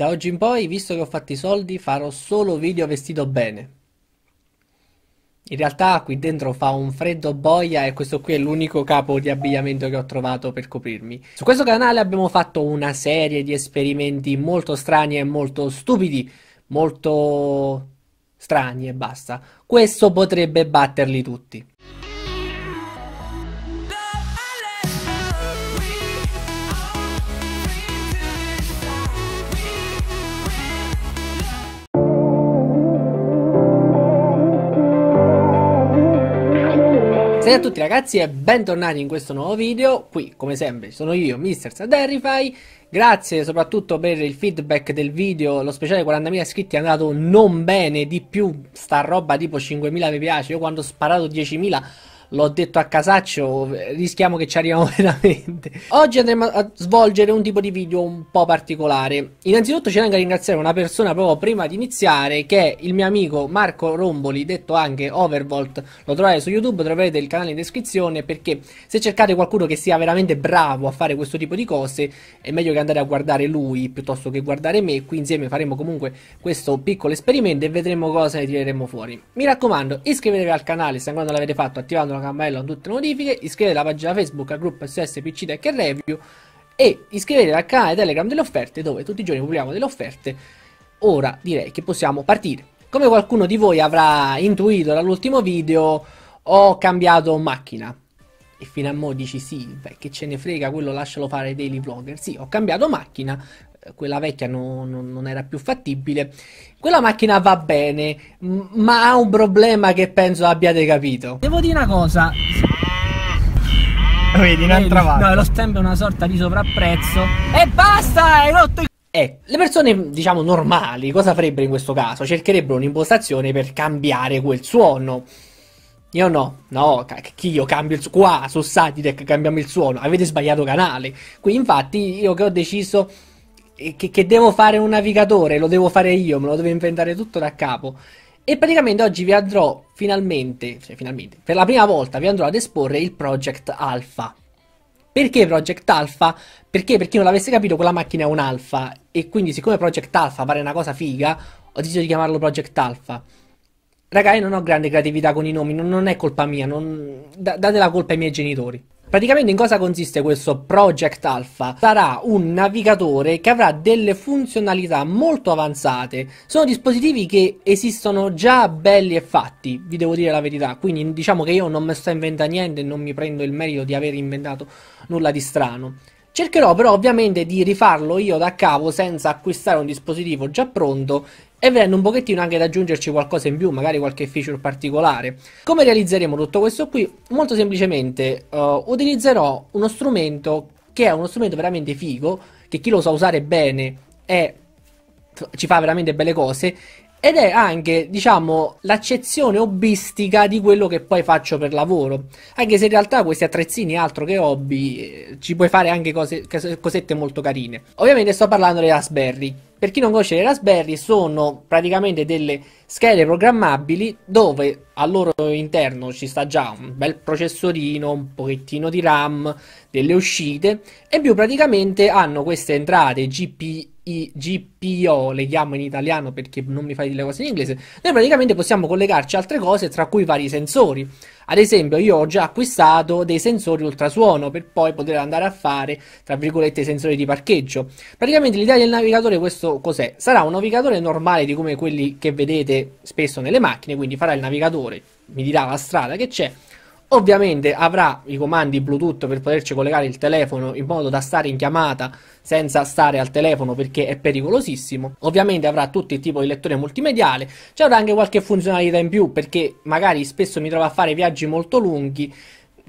Da oggi in poi, visto che ho fatto i soldi, farò solo video vestito bene. In realtà qui dentro fa un freddo boia e questo qui è l'unico capo di abbigliamento che ho trovato per coprirmi. Su questo canale abbiamo fatto una serie di esperimenti molto strani e molto stupidi, molto strani e basta. Questo potrebbe batterli tutti. Buonasera a tutti ragazzi e bentornati in questo nuovo video, qui come sempre sono io, Mr. Saderify, grazie soprattutto per il feedback del video, lo speciale 40.000 iscritti è andato non bene di più, sta roba tipo 5.000 mi piace, io quando ho sparato 10.000 l'ho detto a casaccio, rischiamo che ci arriviamo veramente. Oggi andremo a svolgere un tipo di video un po' particolare. Innanzitutto ci tengo a ringraziare una persona proprio prima di iniziare, che è il mio amico Marco Romboli, detto anche Overvolt, lo trovate su YouTube, troverete il canale in descrizione, perché se cercate qualcuno che sia veramente bravo a fare questo tipo di cose, è meglio che andare a guardare lui piuttosto che guardare me, qui insieme faremo comunque questo piccolo esperimento e vedremo cosa ne tireremo fuori. Mi raccomando, iscrivetevi al canale se ancora non l'avete fatto, attivando la la campanella con tutte le notifiche, iscrivetevi alla pagina Facebook, al gruppo SS, PC, Tech Review e iscrivetevi al canale Telegram delle offerte dove tutti i giorni pubblichiamo delle offerte. Ora direi che possiamo partire. Come qualcuno di voi avrà intuito dall'ultimo video, ho cambiato macchina. E fino a mo dici sì, beh, che ce ne frega, quello lascialo fare ai daily vlogger. Sì, ho cambiato macchina, quella vecchia non, non, non, era più fattibile. Quella macchina va bene, ma ha un problema che penso abbiate capito. Devo dire una cosa. Vedi, un'altra volta. No, lo stemp è una sorta di sovrapprezzo. E basta, hai rotto il... Eh, le persone, diciamo, normali, cosa farebbero in questo caso? Cercherebbero un'impostazione per cambiare quel suono. Io no, no, chi io cambio il suono? Qua, su Satitech cambiamo il suono, avete sbagliato canale. Qui infatti io che ho deciso che, che, devo fare un navigatore, lo devo fare io, me lo devo inventare tutto da capo. E praticamente oggi vi andrò finalmente, cioè finalmente, per la prima volta vi andrò ad esporre il Project Alpha. Perché Project Alpha? Perché per chi non l'avesse capito quella macchina è un Alpha e quindi siccome Project Alpha pare una cosa figa, ho deciso di chiamarlo Project Alpha. Raga, io non ho grande creatività con i nomi, non, non è colpa mia, non... date la colpa ai miei genitori. Praticamente in cosa consiste questo Project Alpha? Sarà un navigatore che avrà delle funzionalità molto avanzate. Sono dispositivi che esistono già belli e fatti, vi devo dire la verità. Quindi diciamo che io non mi sto inventando niente e non mi prendo il merito di aver inventato nulla di strano. Cercherò però ovviamente di rifarlo io da capo senza acquistare un dispositivo già pronto e venendo un pochettino anche ad aggiungerci qualcosa in più, magari qualche feature particolare. Come realizzeremo tutto questo qui? Molto semplicemente uh, utilizzerò uno strumento che è uno strumento veramente figo, che chi lo sa usare bene è, ci fa veramente belle cose ed è anche, diciamo, l'accezione hobbistica di quello che poi faccio per lavoro. Anche se in realtà questi attrezzini, altro che hobby, eh, ci puoi fare anche cose, cosette molto carine. Ovviamente sto parlando di Raspberry per chi non conosce le Raspberry, sono praticamente delle schede programmabili dove al loro interno ci sta già un bel processorino, un pochettino di RAM, delle uscite e più praticamente hanno queste entrate GPIO i GPO, le chiamo in italiano perché non mi fai dire le cose in inglese, noi praticamente possiamo collegarci a altre cose, tra cui vari sensori. Ad esempio, io ho già acquistato dei sensori ultrasuono per poi poter andare a fare, tra virgolette, sensori di parcheggio. Praticamente l'idea del navigatore questo cos'è? Sarà un navigatore normale di come quelli che vedete spesso nelle macchine, quindi farà il navigatore, mi dirà la strada che c'è Ovviamente avrà i comandi Bluetooth per poterci collegare il telefono in modo da stare in chiamata senza stare al telefono perché è pericolosissimo. Ovviamente avrà tutto il tipo di lettore multimediale, ci avrà anche qualche funzionalità in più perché magari spesso mi trovo a fare viaggi molto lunghi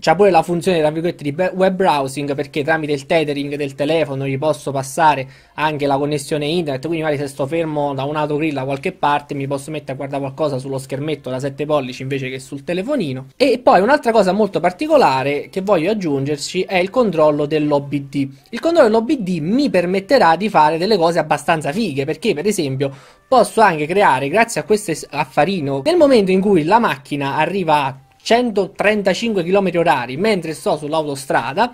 c'ha pure la funzione tra virgolette di web browsing perché tramite il tethering del telefono gli posso passare anche la connessione internet quindi magari se sto fermo da un autogrill da qualche parte mi posso mettere a guardare qualcosa sullo schermetto da 7 pollici invece che sul telefonino e poi un'altra cosa molto particolare che voglio aggiungerci è il controllo dell'OBD il controllo dell'OBD mi permetterà di fare delle cose abbastanza fighe perché per esempio posso anche creare grazie a questo affarino nel momento in cui la macchina arriva a 135 km orari mentre sto sull'autostrada,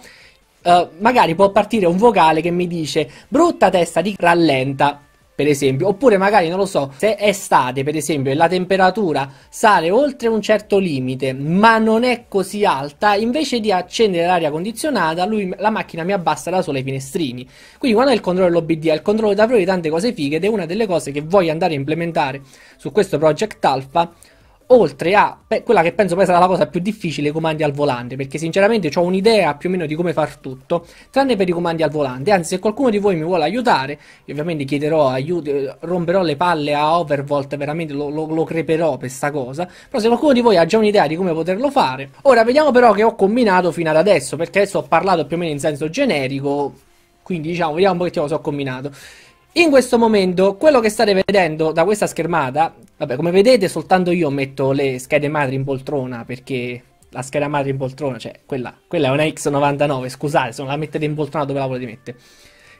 eh, magari può partire un vocale che mi dice brutta testa di rallenta, per esempio, oppure magari non lo so, se è estate, per esempio, e la temperatura sale oltre un certo limite, ma non è così alta, invece di accendere l'aria condizionata, lui, la macchina mi abbassa da sola i finestrini. Quindi quando è il controllo dell'OBD, è il controllo davvero di tante cose fighe ed è una delle cose che voglio andare a implementare su questo Project Alpha oltre a beh, quella che penso poi sarà la cosa più difficile, i comandi al volante, perché sinceramente ho un'idea più o meno di come far tutto, tranne per i comandi al volante, anzi se qualcuno di voi mi vuole aiutare, ovviamente chiederò aiuto, romperò le palle a Overvolt, veramente lo, lo, lo creperò per questa cosa, però se qualcuno di voi ha già un'idea di come poterlo fare, ora vediamo però che ho combinato fino ad adesso, perché adesso ho parlato più o meno in senso generico, quindi diciamo, vediamo un pochettino cosa ho combinato. In questo momento, quello che state vedendo da questa schermata, vabbè, come vedete, soltanto io metto le schede madre in poltrona perché la scheda madre in poltrona, cioè quella, quella è una X99, scusate, se non la mettete in poltrona dove la volete mettere.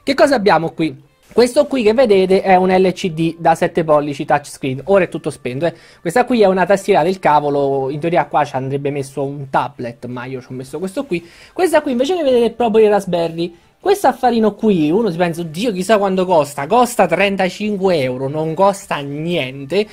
Che cosa abbiamo qui? Questo qui che vedete è un LCD da 7 pollici touchscreen, ora è tutto spento. Eh. Questa qui è una tastiera del cavolo, in teoria qua ci andrebbe messo un tablet, ma io ci ho messo questo qui. Questa qui invece che vedete è proprio il Raspberry questo affarino qui, uno si pensa, oddio, chissà quanto costa. Costa 35 euro, non costa niente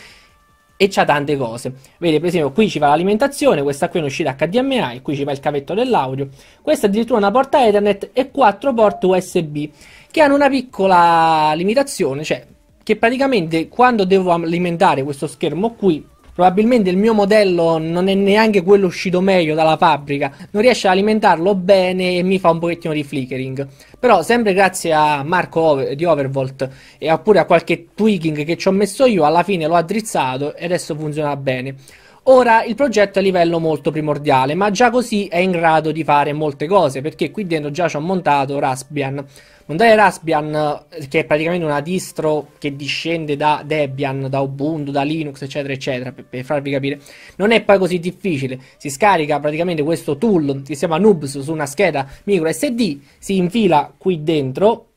e c'ha tante cose. Vedete, per esempio, qui ci va l'alimentazione, questa qui è un'uscita HDMI, qui ci va il cavetto dell'audio. Questa è addirittura una porta Ethernet e 4 porte USB che hanno una piccola limitazione, cioè che praticamente quando devo alimentare questo schermo qui probabilmente il mio modello non è neanche quello uscito meglio dalla fabbrica, non riesce ad alimentarlo bene e mi fa un pochettino di flickering. Però sempre grazie a Marco di Overvolt e oppure a qualche tweaking che ci ho messo io, alla fine l'ho addrizzato e adesso funziona bene. Ora il progetto è a livello molto primordiale, ma già così è in grado di fare molte cose, perché qui dentro già ci ho montato Raspbian. Mondale Raspbian, eh, che è praticamente una distro che discende da Debian, da Ubuntu, da Linux, eccetera, eccetera, per, per farvi capire, non è poi così difficile. Si scarica praticamente questo tool che si chiama Noobs su una scheda micro SD, si infila qui dentro,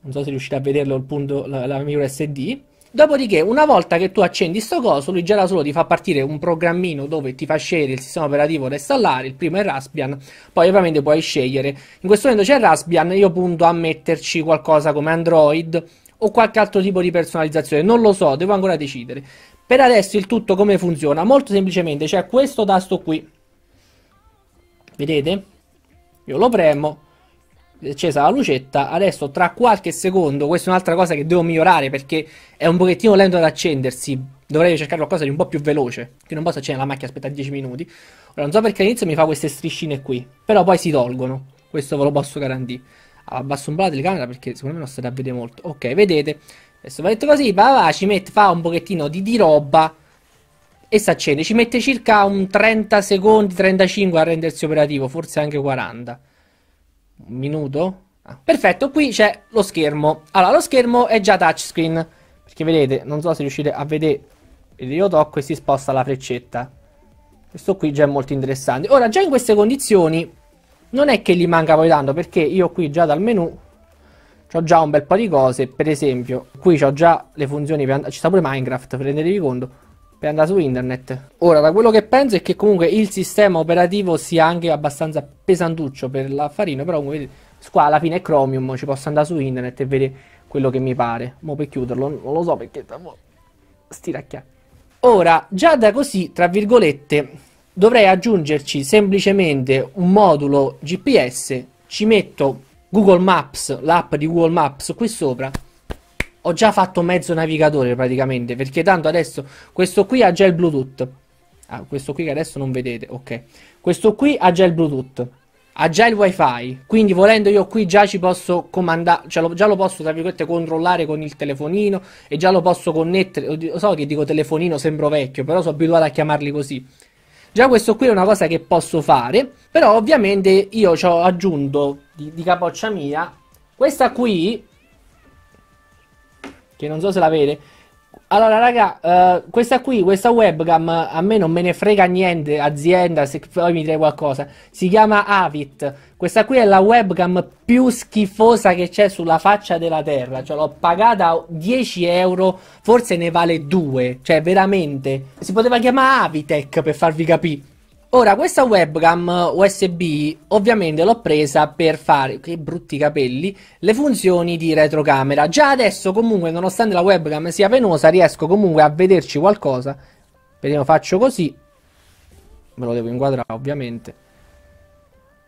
non so se riuscite a vederlo il punto, la, la micro SD, Dopodiché, una volta che tu accendi sto coso, lui già da solo ti fa partire un programmino dove ti fa scegliere il sistema operativo da installare, il primo è Raspbian, poi ovviamente puoi scegliere. In questo momento c'è Raspbian, io punto a metterci qualcosa come Android o qualche altro tipo di personalizzazione, non lo so, devo ancora decidere. Per adesso il tutto come funziona? Molto semplicemente c'è questo tasto qui. Vedete? Io lo premo accesa la lucetta. Adesso tra qualche secondo, questa è un'altra cosa che devo migliorare perché è un pochettino lento ad accendersi. Dovrei cercare qualcosa di un po' più veloce. Che non posso accendere la macchina aspetta 10 minuti. Ora non so perché all'inizio mi fa queste striscine qui. Però poi si tolgono. Questo ve lo posso garantire. Ah, abbasso un po' la telecamera perché secondo me non state a vedere molto. Ok, vedete. Adesso va detto così, va, va, ci mette, fa un pochettino di, di roba e si accende. Ci mette circa un 30 secondi, 35 a rendersi operativo, forse anche 40. Un minuto? Ah, perfetto, qui c'è lo schermo. Allora, lo schermo è già touchscreen. Perché vedete, non so se riuscite a vedere. Vedete, io tocco e si sposta la freccetta. Questo qui già è molto interessante. Ora, già in queste condizioni, non è che gli manca poi tanto, perché io qui già dal menu ho già un bel po' di cose. Per esempio, qui ho già le funzioni, ci sta pure Minecraft, prendetevi conto per andare su internet. Ora, da quello che penso è che comunque il sistema operativo sia anche abbastanza pesantuccio per la farina, però come vedete, qua alla fine è Chromium, ci posso andare su internet e vedere quello che mi pare. Mo per chiuderlo, non lo so perché stiracchiare. Ora, già da così, tra virgolette, dovrei aggiungerci semplicemente un modulo GPS, ci metto Google Maps, l'app di Google Maps qui sopra ho già fatto mezzo navigatore praticamente, perché tanto adesso questo qui ha già il Bluetooth. Ah, questo qui che adesso non vedete, ok. Questo qui ha già il Bluetooth. Ha già il wifi, quindi volendo io qui già ci posso comandare, cioè già lo posso tra virgolette controllare con il telefonino e già lo posso connettere, lo so che dico telefonino, sembro vecchio, però sono abituato a chiamarli così. Già questo qui è una cosa che posso fare, però ovviamente io ci ho aggiunto di, di capoccia mia, questa qui che non so se la vede. Allora, raga, uh, questa qui, questa webcam, a me non me ne frega niente, azienda, se poi mi dite qualcosa. Si chiama Avit. Questa qui è la webcam più schifosa che c'è sulla faccia della terra. Cioè, l'ho pagata 10 euro, forse ne vale 2. Cioè, veramente. Si poteva chiamare Avitech per farvi capire. Ora, questa webcam USB ovviamente l'ho presa per fare, che brutti capelli, le funzioni di retrocamera. Già adesso comunque, nonostante la webcam sia penosa, riesco comunque a vederci qualcosa. Vediamo, faccio così. Me lo devo inquadrare ovviamente.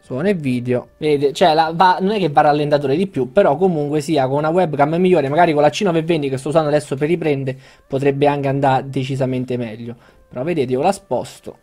Suono e video. Vedete, cioè la, va, non è che va rallentatore di più, però comunque sia con una webcam migliore, magari con la C920 che sto usando adesso per riprendere, potrebbe anche andare decisamente meglio. Però vedete, io la sposto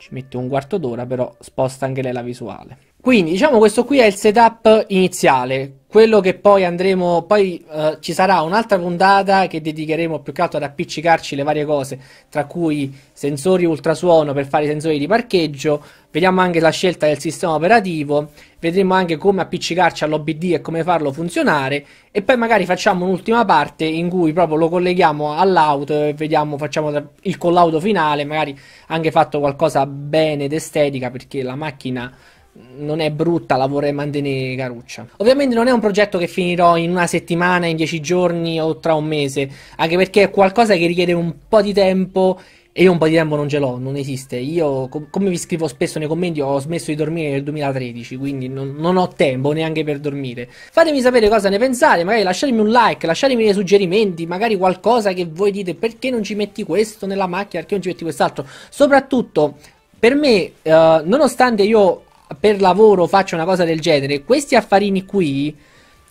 ci mette un quarto d'ora, però sposta anche lei la visuale. Quindi diciamo questo qui è il setup iniziale, quello che poi andremo, poi eh, ci sarà un'altra puntata che dedicheremo più che altro ad appiccicarci le varie cose, tra cui sensori ultrasuono per fare i sensori di parcheggio, vediamo anche la scelta del sistema operativo, vedremo anche come appiccicarci all'OBD e come farlo funzionare e poi magari facciamo un'ultima parte in cui proprio lo colleghiamo all'auto e vediamo, facciamo il collaudo finale, magari anche fatto qualcosa bene ed estetica perché la macchina non è brutta, la vorrei mantenere caruccia. Ovviamente non è un progetto che finirò in una settimana, in dieci giorni o tra un mese, anche perché è qualcosa che richiede un po' di tempo e io un po' di tempo non ce l'ho, non esiste. Io, com- come vi scrivo spesso nei commenti, ho smesso di dormire nel 2013, quindi non, non, ho tempo neanche per dormire. Fatemi sapere cosa ne pensate, magari lasciatemi un like, lasciatemi dei suggerimenti, magari qualcosa che voi dite perché non ci metti questo nella macchina, perché non ci metti quest'altro. Soprattutto, per me, eh, nonostante io per lavoro faccia una cosa del genere, questi affarini qui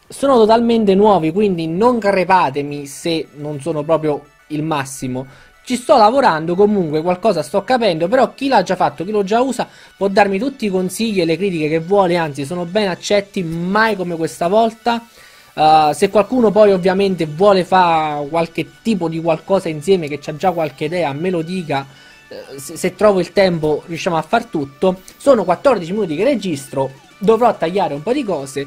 sono totalmente nuovi, quindi non crepatemi se non sono proprio il massimo. Ci sto lavorando comunque, qualcosa sto capendo, però chi l'ha già fatto, chi lo già usa, può darmi tutti i consigli e le critiche che vuole, anzi sono ben accetti, mai come questa volta. Uh, se qualcuno poi ovviamente vuole fare qualche tipo di qualcosa insieme che ha già qualche idea, me lo dica eh, se, se trovo il tempo riusciamo a far tutto. Sono 14 minuti che registro, dovrò tagliare un po' di cose.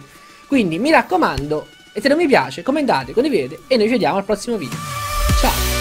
Quindi mi raccomando, e se non mi piace, commentate, condividete e noi ci vediamo al prossimo video. Ciao!